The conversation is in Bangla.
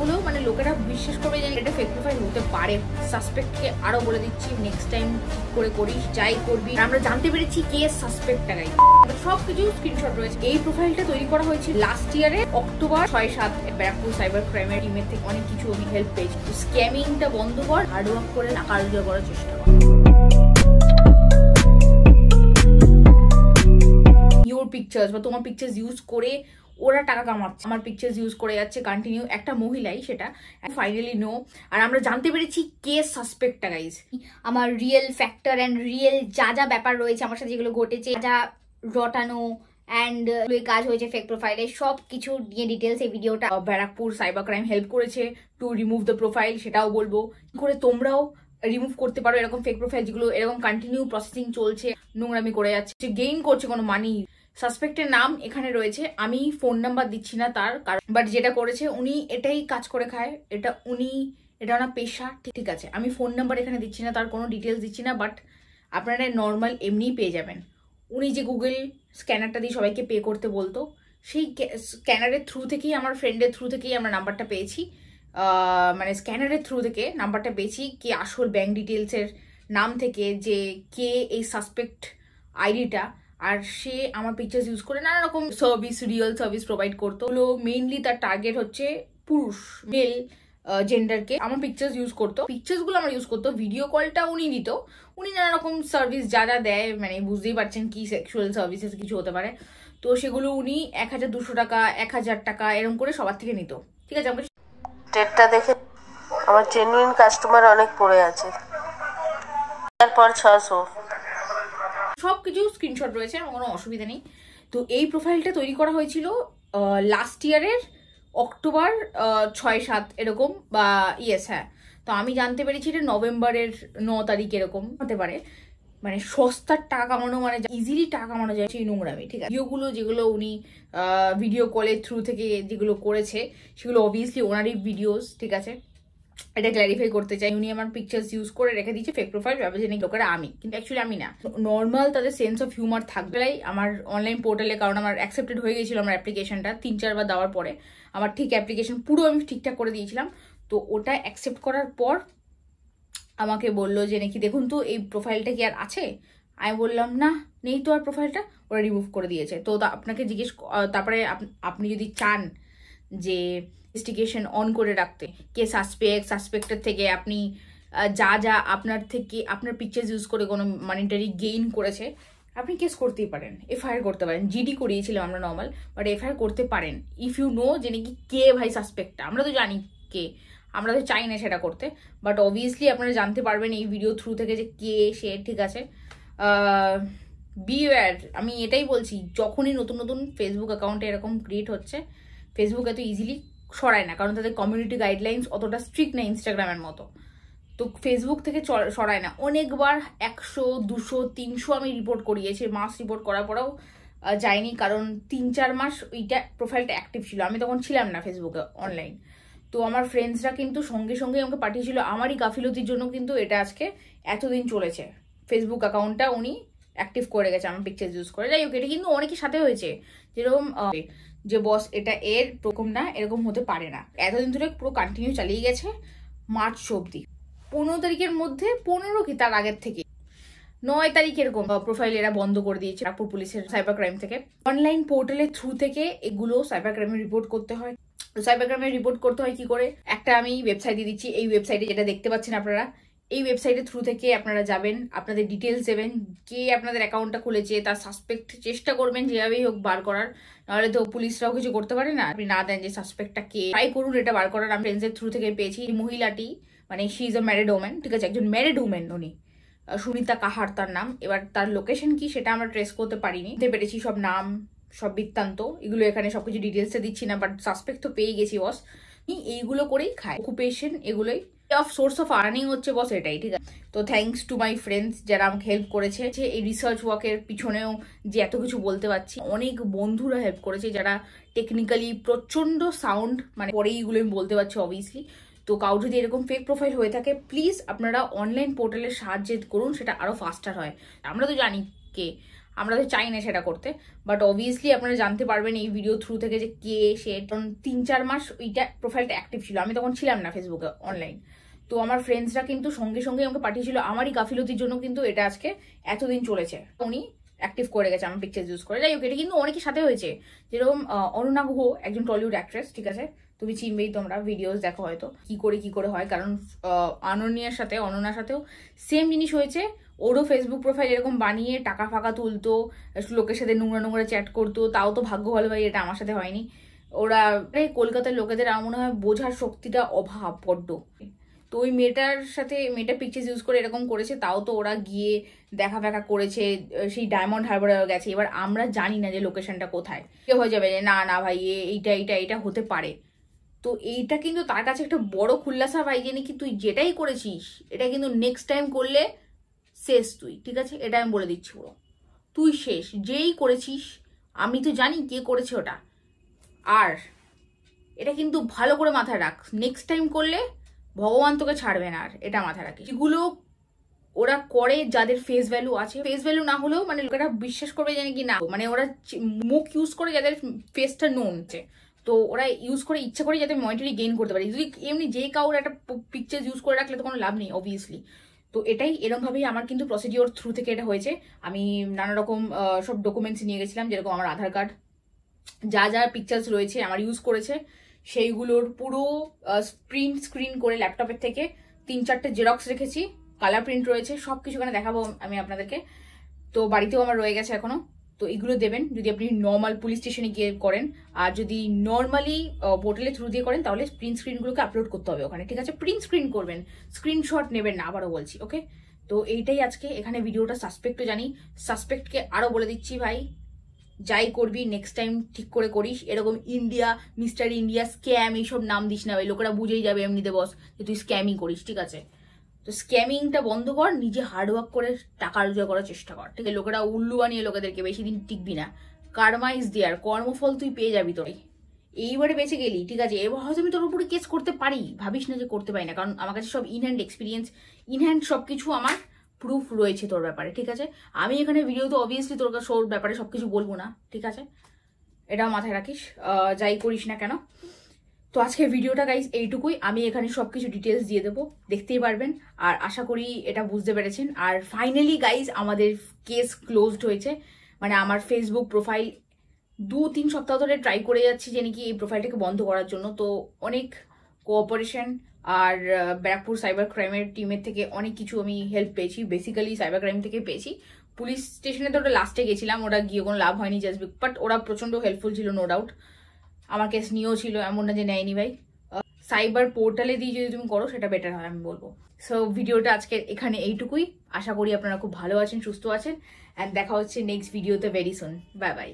হলেও মানে লোকেরা বিশ্বাস করবে যে এটা ফেক্টিফাই হতে পারে সাসপেক্টকে আরও বলে দিচ্ছি নেক্সট টাইম করে করিস যাই করবি আমরা জানতে পেরেছি কে সাসপেক্টটা গাই সব কিছু স্ক্রিনশট রয়েছে এই প্রোফাইলটা তৈরি করা হয়েছে লাস্ট ইয়ারে অক্টোবর ছয় সাত ব্যারাকপুর সাইবার ক্রাইমের টিমের থেকে অনেক কিছু আমি হেল্প পেয়েছি স্ক্যামিংটা বন্ধ কর হার্ডওয়ার্ক করে টাকা রোজগার করার চেষ্টা কর পিকচার্স বা তোমার পিকচার্স ইউজ করে ওরা টাকা কামাচ্ছে আমার পিকচার্স ইউজ করে যাচ্ছে কন্টিনিউ একটা মহিলাই সেটা ফাইনালি নো আর আমরা জানতে পেরেছি কে সাসপেক্টটা গাইজ আমার রিয়েল ফ্যাক্টর অ্যান্ড রিয়েল যা যা ব্যাপার রয়েছে আমার সাথে যেগুলো ঘটেছে যা রটানো অ্যান্ড ওই uh, কাজ হয়েছে ফেক প্রোফাইলে সব কিছু নিয়ে ডিটেলস এই ভিডিওটা ব্যারাকপুর সাইবার ক্রাইম হেল্প করেছে টু রিমুভ দ্য প্রোফাইল সেটাও বলবো করে তোমরাও রিমুভ করতে পারো এরকম ফেক প্রোফাইল যেগুলো এরকম কন্টিনিউ প্রসেসিং চলছে নোংরামি করে যাচ্ছে গেইন করছে কোনো মানি সাসপেক্টের নাম এখানে রয়েছে আমি ফোন নাম্বার দিচ্ছি না তার কারণ বাট যেটা করেছে উনি এটাই কাজ করে খায় এটা উনি এটা ওনার পেশা ঠিক আছে আমি ফোন নাম্বার এখানে দিচ্ছি না তার কোনো ডিটেলস দিচ্ছি না বাট আপনারা নর্মাল এমনিই পেয়ে যাবেন উনি যে গুগল স্ক্যানারটা দিয়ে সবাইকে পে করতে বলতো সেই স্ক্যানারের থ্রু থেকেই আমার ফ্রেন্ডের থ্রু থেকেই আমরা নাম্বারটা পেয়েছি মানে স্ক্যানারের থ্রু থেকে নাম্বারটা পেয়েছি কে আসল ব্যাঙ্ক ডিটেলসের নাম থেকে যে কে এই সাসপেক্ট আইডিটা আর সে আমার পিকচার্স ইউজ করে নানা রকম সার্ভিস রিয়েল সার্ভিস প্রোভাইড করতো হলো মেইনলি তার টার্গেট হচ্ছে পুরুষ মেল জেন্ডারকে আমার পিকচার্স ইউজ করতো পিকচার্সগুলো আমার ইউজ করতো ভিডিও কলটা উনি দিত উনি নানা রকম সার্ভিস যা যা দেয় মানে বুঝতেই পারছেন কি সেক্সুয়াল সার্ভিসেস কিছু হতে পারে তো সেগুলো উনি এক হাজার দুশো টাকা এক হাজার টাকা এরকম করে সবার থেকে নিত ঠিক আছে আমার ডেটটা দেখে আমার জেনুইন কাস্টমার অনেক পড়ে আছে তারপর ছশো সব কিছু স্ক্রিনশট রয়েছে আমার কোনো অসুবিধা নেই তো এই প্রোফাইলটা তৈরি করা হয়েছিল লাস্ট ইয়ারের অক্টোবর ছয় সাত এরকম বা ইয়েস হ্যাঁ তো আমি জানতে পেরেছি এটা নভেম্বরের ন তারিখ এরকম হতে পারে মানে সস্তার টাকা কামানো মানে ইজিলি টাকা কামানো যায় সেই নোংরামি ঠিক আছে ভিডিওগুলো যেগুলো উনি ভিডিও কলের থ্রু থেকে যেগুলো করেছে সেগুলো অবভিয়াসলি ওনারই ভিডিওস ঠিক আছে এটা ক্ল্যারিফাই করতে চাই উনি আমার পিকচার্স ইউজ করে রেখে দিয়েছে ফেক প্রোফাইল ব্যবজনিক লোকেরা আমি কিন্তু অ্যাকচুয়ালি আমি না নর্মাল তাদের সেন্স অফ হিউমার থাকলেই আমার অনলাইন পোর্টালে কারণ আমার অ্যাকসেপ্টেড হয়ে গেছিলো আমার অ্যাপ্লিকেশনটা তিন চারবার দেওয়ার পরে আমার ঠিক অ্যাপ্লিকেশন পুরো আমি ঠিকঠাক করে দিয়েছিলাম তো ওটা অ্যাকসেপ্ট করার পর আমাকে বললো যে নাকি দেখুন তো এই প্রোফাইলটা কি আর আছে আমি বললাম না নেই তো আর প্রোফাইলটা ওরা রিমুভ করে দিয়েছে তো আপনাকে জিজ্ঞেস তারপরে আপনি যদি চান যে ইনভেস্টিগেশন অন করে রাখতে কে সাসপেক্ট সাসপেক্টের থেকে আপনি যা যা আপনার থেকে আপনার পিকচার্স ইউজ করে কোনো মানিটারি গেইন করেছে আপনি কেস করতেই পারেন এফআইআর করতে পারেন জিডি করিয়েছিলাম আমরা নর্মাল বাট এফআইআর করতে পারেন ইফ ইউ নো যে নাকি কে ভাই সাসপেক্টটা আমরা তো জানি কে আমরা তো চাই না সেটা করতে বাট অবভিয়াসলি আপনারা জানতে পারবেন এই ভিডিও থ্রু থেকে যে কে সে ঠিক আছে বিওয়ার আমি এটাই বলছি যখনই নতুন নতুন ফেসবুক অ্যাকাউন্টে এরকম ক্রিয়েট হচ্ছে ফেসবুক এত ইজিলি সরায় না কারণ তাদের কমিউনিটি গাইডলাইন্স অতটা স্ট্রিক্ট না ইনস্টাগ্রামের মতো তো ফেসবুক থেকে সরায় না অনেকবার একশো দুশো তিনশো আমি রিপোর্ট করিয়েছি মাস রিপোর্ট করার পরেও যায়নি কারণ তিন চার মাস ওইটা প্রোফাইলটা অ্যাক্টিভ ছিল আমি তখন ছিলাম না ফেসবুকে অনলাইন তো আমার ফ্রেন্ডসরা কিন্তু সঙ্গে সঙ্গে আমাকে পাঠিয়েছিল আমারই গাফিলতির জন্য কিন্তু এটা আজকে এতদিন চলেছে ফেসবুক অ্যাকাউন্টটা উনি অ্যাক্টিভ করে গেছে আমার পিকচার ইউজ করে যাই হোক এটা কিন্তু অনেকের সাথে হয়েছে যেরকম যে বস এটা এর প্রকম না এরকম হতে পারে না এতদিন ধরে পুরো কন্টিনিউ চালিয়ে গেছে মার্চ অব্দি পনেরো তারিখের মধ্যে পনেরো কি তার আগের থেকে নয় তারিখ এরকম প্রোফাইল এরা বন্ধ করে দিয়েছে রাগপুর পুলিশের সাইবার ক্রাইম থেকে অনলাইন পোর্টালের থ্রু থেকে এগুলো সাইবার ক্রাইমে রিপোর্ট করতে হয় সাইবার ক্রাইমে রিপোর্ট করতে হয় কি করে একটা আমি ওয়েবসাইট দিয়ে দিচ্ছি এই ওয়েবসাইটে যেটা দেখতে পাচ্ছেন আপনারা এই ওয়েবসাইটের থ্রু থেকে আপনারা যাবেন আপনাদের ডিটেলস দেবেন কে আপনাদের অ্যাকাউন্টটা খুলেছে তার সাসপেক্ট চেষ্টা করবেন যেভাবেই হোক বার করার নাহলে তো পুলিশরাও কিছু করতে পারে না আপনি না দেন যে সাসপেক্টটা কে ট্রাই করুন এটা বার করার আমি ফ্রেন্ডসের থ্রু থেকে পেয়েছি মহিলাটি মানে she is a married woman ঠিক আছে একজন ম্যারিড ওম্যান উনি সুনিতা কাহার তার নাম এবার তার লোকেশন কি সেটা আমরা ট্রেস করতে পারিনি দিতে পেরেছি সব নাম সব বৃত্তান্ত এগুলো এখানে সব কিছু ডিটেলসে দিচ্ছি না বাট সাসপেক্ট তো পেয়ে গেছি বস এইগুলো করেই খায় অকুপেশন এগুলোই অফ সোর্স অফ আর্নিং হচ্ছে বস এটাই ঠিক আছে তো থ্যাংকস টু মাই ফ্রেন্ডস যারা আমাকে হেল্প করেছে যে এই রিসার্চ ওয়ার্কের পিছনেও যে এত কিছু বলতে পারছি অনেক বন্ধুরা হেল্প করেছে যারা টেকনিক্যালি প্রচণ্ড সাউন্ড মানে পরেই এইগুলো আমি বলতে পারছি অবভিয়াসলি তো কাউ যদি এরকম ফেক প্রোফাইল হয়ে থাকে প্লিজ আপনারা অনলাইন পোর্টালের সাহায্যে করুন সেটা আরও ফাস্টার হয় আমরা তো জানি কে আমরা তো চাই না সেটা করতে বাট অবভিয়াসলি আপনারা জানতে পারবেন এই ভিডিও থ্রু থেকে যে কে সে তিন চার মাস ওইটা প্রোফাইলটা অ্যাক্টিভ ছিল আমি তখন ছিলাম না ফেসবুকে অনলাইন তো আমার ফ্রেন্ডসরা কিন্তু সঙ্গে সঙ্গে আমাকে পাঠিয়েছিল আমারই গাফিলতির জন্য কিন্তু এটা আজকে এতদিন চলেছে উনি অ্যাক্টিভ করে গেছে আমার পিকচার ইউজ করে যাই হোক এটা কিন্তু অনেকের সাথে হয়েছে যেরকম অরুণা গুহ একজন টলিউড অ্যাক্ট্রেস ঠিক আছে তুমি চিনবেই তোমরা ভিডিওস দেখো হয়তো কি করে কি করে হয় কারণ অনন্যার সাথে অনন্যার সাথেও সেম জিনিস হয়েছে ওরও ফেসবুক প্রোফাইল এরকম বানিয়ে টাকা ফাঁকা তুলতো লোকের সাথে নোংরা নোংরা চ্যাট করতো তাও তো ভাগ্য ভালো ভাই এটা আমার সাথে হয়নি ওরা এই কলকাতার লোকেদের আমার মনে হয় বোঝার শক্তিটা অভাব বড্ড তো ওই মেয়েটার সাথে মেয়েটা পিকচার ইউজ করে এরকম করেছে তাও তো ওরা গিয়ে দেখা ফেখা করেছে সেই ডায়মন্ড হারবারে গেছে এবার আমরা জানি না যে লোকেশনটা কোথায় কে হয়ে যাবে যে না না ভাই এইটা এইটা এটা হতে পারে তো এইটা কিন্তু তার কাছে একটা বড় খুল্লাসা ভাই যে নাকি তুই যেটাই করেছিস এটা কিন্তু নেক্সট টাইম করলে শেষ তুই ঠিক আছে এটা আমি বলে দিচ্ছি পুরো তুই শেষ যেই করেছিস আমি তো জানি কে করেছে ওটা আর এটা কিন্তু ভালো করে মাথায় রাখ নেক্সট টাইম করলে ভগবান তোকে ছাড়বে না আর এটা মাথায় রাখি এগুলো ওরা করে যাদের ফেস ভ্যালু আছে ফেস ভ্যালু না হলেও মানে লোকেরা বিশ্বাস করবে জানে কি না মানে ওরা মুখ ইউজ করে যাদের ফেসটা নুনছে তো ওরা ইউজ করে ইচ্ছা করে যাতে মনিটারি গেইন করতে পারে যদি এমনি যে কাউর একটা পিকচার ইউজ করে রাখলে তো কোনো লাভ নেই অবভিয়াসলি তো এটাই এরমভাবেই আমার কিন্তু প্রসিডিওর থ্রু থেকে এটা হয়েছে আমি নানা রকম সব ডকুমেন্টস নিয়ে গেছিলাম যেরকম আমার আধার কার্ড যা যা পিকচার্স রয়েছে আমার ইউজ করেছে সেইগুলোর পুরো প্রিন্ট স্ক্রিন করে ল্যাপটপের থেকে তিন চারটে জেরক্স রেখেছি কালার প্রিন্ট রয়েছে সব কিছু এখানে দেখাবো আমি আপনাদেরকে তো বাড়িতেও আমার রয়ে গেছে এখনও তো এগুলো দেবেন যদি আপনি নর্মাল পুলিশ স্টেশনে গিয়ে করেন আর যদি নর্মালি পোর্টালের থ্রু দিয়ে করেন তাহলে প্রিন্ট স্ক্রিনগুলোকে আপলোড করতে হবে ওখানে ঠিক আছে প্রিন্ট স্ক্রিন করবেন স্ক্রিনশট নেবেন না আবারও বলছি ওকে তো এইটাই আজকে এখানে ভিডিওটা সাসপেক্টও জানি সাসপেক্টকে আরও বলে দিচ্ছি ভাই যাই করবি নেক্সট টাইম ঠিক করে করিস এরকম ইন্ডিয়া মিস্টার ইন্ডিয়া স্ক্যাম এইসব নাম দিস না ভাই লোকেরা বুঝেই যাবে এমনিতে বস যে তুই স্ক্যামই করিস ঠিক আছে তো স্ক্যামিংটা বন্ধ কর নিজে হার্ডওয়ার্ক করে টাকা রোজগার করার চেষ্টা কর ঠিক আছে লোকেরা উল্লু বানিয়ে লোকেদেরকে বেশি দিন টিকবি না কার্মা দেয়ার কর্মফল তুই পেয়ে যাবি তোরে এইবারে বেঁচে গেলি ঠিক আছে এবার হয়তো আমি তোর উপরে কেস করতে পারি ভাবিস না যে করতে পারি না কারণ আমার কাছে সব ইনহ্যান্ড এক্সপিরিয়েন্স ইনহ্যান্ড সব কিছু আমার প্রুফ রয়েছে তোর ব্যাপারে ঠিক আছে আমি এখানে ভিডিও তো অবভিয়াসলি তোর শোর ব্যাপারে সব কিছু বলবো না ঠিক আছে এটাও মাথায় রাখিস যাই করিস না কেন তো আজকের ভিডিওটা গাইজ এইটুকুই আমি এখানে সব কিছু ডিটেলস দিয়ে দেবো দেখতেই পারবেন আর আশা করি এটা বুঝতে পেরেছেন আর ফাইনালি গাইজ আমাদের কেস ক্লোজড হয়েছে মানে আমার ফেসবুক প্রোফাইল দু তিন সপ্তাহ ধরে ট্রাই করে যাচ্ছি যে নাকি এই প্রোফাইলটাকে বন্ধ করার জন্য তো অনেক কোঅপারেশন আর ব্যারাকপুর সাইবার ক্রাইমের টিমের থেকে অনেক কিছু আমি হেল্প পেয়েছি বেসিক্যালি সাইবার ক্রাইম থেকে পেয়েছি পুলিশ স্টেশনে তো ওটা লাস্টে গেছিলাম ওটা গিয়ে কোনো লাভ হয়নি জাস্ট বাট ওরা প্রচণ্ড হেল্পফুল ছিল নো ডাউট আমার কেস নিয়েও ছিল এমন না যে নেয়নি ভাই সাইবার পোর্টালে দিয়ে যদি তুমি করো সেটা বেটার হয় আমি বলবো সো ভিডিওটা আজকে এখানে এইটুকুই আশা করি আপনারা খুব ভালো আছেন সুস্থ আছেন অ্যান্ড দেখা হচ্ছে নেক্সট ভিডিওতে ভেরি সুন বাই বাই